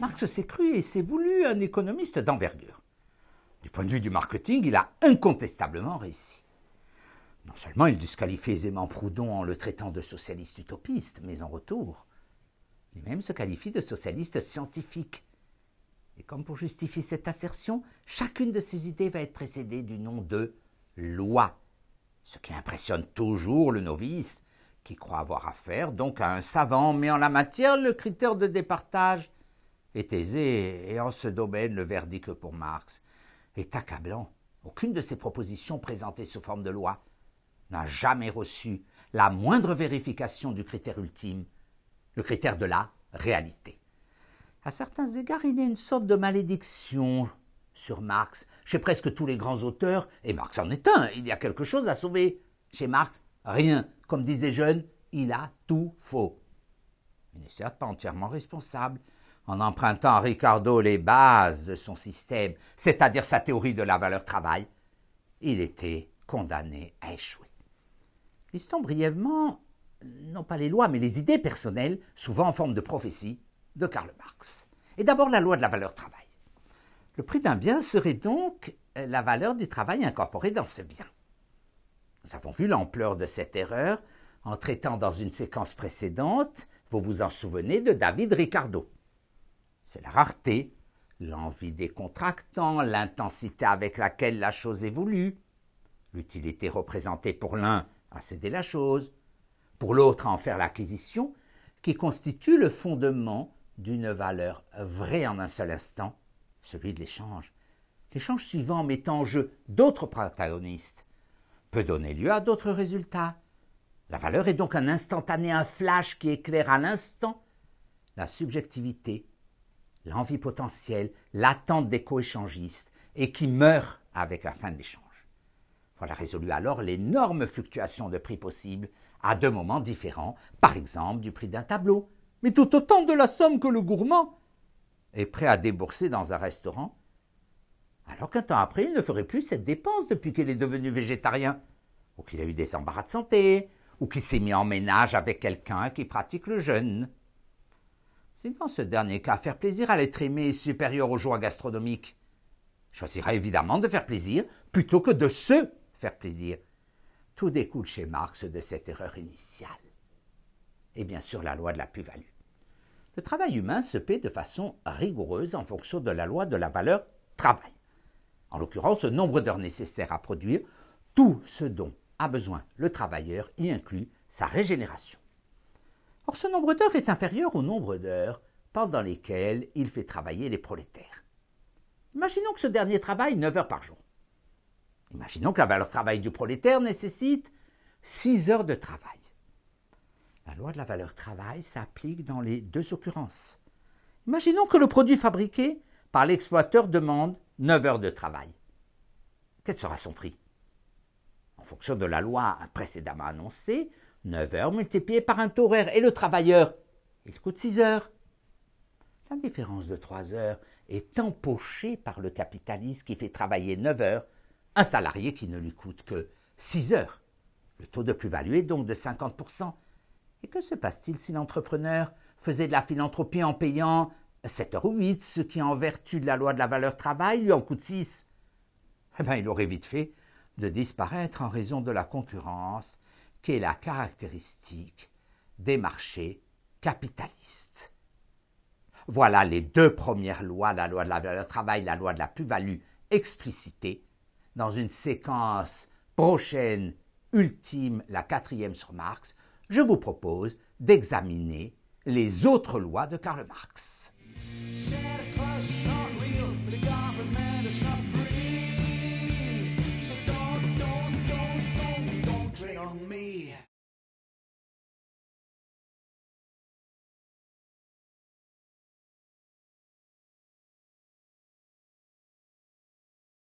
Marx s'est cru et s'est voulu un économiste d'envergure. Du point de vue du marketing, il a incontestablement réussi. Non seulement il disqualifie aisément Proudhon en le traitant de socialiste utopiste, mais en retour, il même se qualifie de socialiste scientifique. Et comme pour justifier cette assertion, chacune de ses idées va être précédée du nom de loi, ce qui impressionne toujours le novice, qui croit avoir affaire donc à un savant, mais en la matière, le critère de départage est aisée, et en ce domaine, le verdict pour Marx est accablant. Aucune de ses propositions présentées sous forme de loi n'a jamais reçu la moindre vérification du critère ultime, le critère de la réalité. À certains égards, il y a une sorte de malédiction sur Marx. Chez presque tous les grands auteurs, et Marx en est un, il y a quelque chose à sauver. Chez Marx, rien. Comme disait Jeune, il a tout faux. Il n'est certes pas entièrement responsable, en empruntant à Ricardo les bases de son système, c'est-à-dire sa théorie de la valeur travail, il était condamné à échouer. Listons brièvement, non pas les lois, mais les idées personnelles, souvent en forme de prophétie, de Karl Marx. Et d'abord la loi de la valeur travail. Le prix d'un bien serait donc euh, la valeur du travail incorporée dans ce bien. Nous avons vu l'ampleur de cette erreur en traitant dans une séquence précédente, vous vous en souvenez, de David Ricardo. C'est la rareté, l'envie des contractants, l'intensité avec laquelle la chose évolue, l'utilité représentée pour l'un à céder la chose, pour l'autre à en faire l'acquisition, qui constitue le fondement d'une valeur vraie en un seul instant, celui de l'échange. L'échange suivant mettant en jeu d'autres protagonistes peut donner lieu à d'autres résultats. La valeur est donc un instantané, un flash qui éclaire à l'instant la subjectivité l'envie potentielle, l'attente des coéchangistes, et qui meurt avec la fin de l'échange. Voilà résolu alors l'énorme fluctuation de prix possible à deux moments différents, par exemple du prix d'un tableau, mais tout autant de la somme que le gourmand est prêt à débourser dans un restaurant, alors qu'un temps après il ne ferait plus cette dépense depuis qu'il est devenu végétarien, ou qu'il a eu des embarras de santé, ou qu'il s'est mis en ménage avec quelqu'un qui pratique le jeûne dans ce dernier cas faire plaisir à l'être aimé supérieur aux joies gastronomiques. choisira évidemment de faire plaisir plutôt que de se faire plaisir. Tout découle chez Marx de cette erreur initiale. Et bien sûr la loi de la plus-value. Le travail humain se paie de façon rigoureuse en fonction de la loi de la valeur travail. En l'occurrence, le nombre d'heures nécessaires à produire tout ce dont a besoin le travailleur, y inclut sa régénération. Or, ce nombre d'heures est inférieur au nombre d'heures pendant lesquelles il fait travailler les prolétaires. Imaginons que ce dernier travaille 9 heures par jour. Imaginons que la valeur travail du prolétaire nécessite 6 heures de travail. La loi de la valeur travail s'applique dans les deux occurrences. Imaginons que le produit fabriqué par l'exploiteur demande 9 heures de travail. Quel sera son prix En fonction de la loi précédemment annoncée, Neuf heures multipliées par un taux horaire et le travailleur, il coûte 6 heures. La différence de 3 heures est empochée par le capitaliste qui fait travailler 9 heures un salarié qui ne lui coûte que 6 heures. Le taux de plus-value est donc de 50%. Et que se passe-t-il si l'entrepreneur faisait de la philanthropie en payant 7 heures ou 8, ce qui en vertu de la loi de la valeur travail lui en coûte 6 Eh bien, il aurait vite fait de disparaître en raison de la concurrence la caractéristique des marchés capitalistes. Voilà les deux premières lois, la loi de la valeur travail, la loi de la plus-value explicitée, dans une séquence prochaine, ultime, la quatrième sur Marx, je vous propose d'examiner les autres lois de Karl Marx.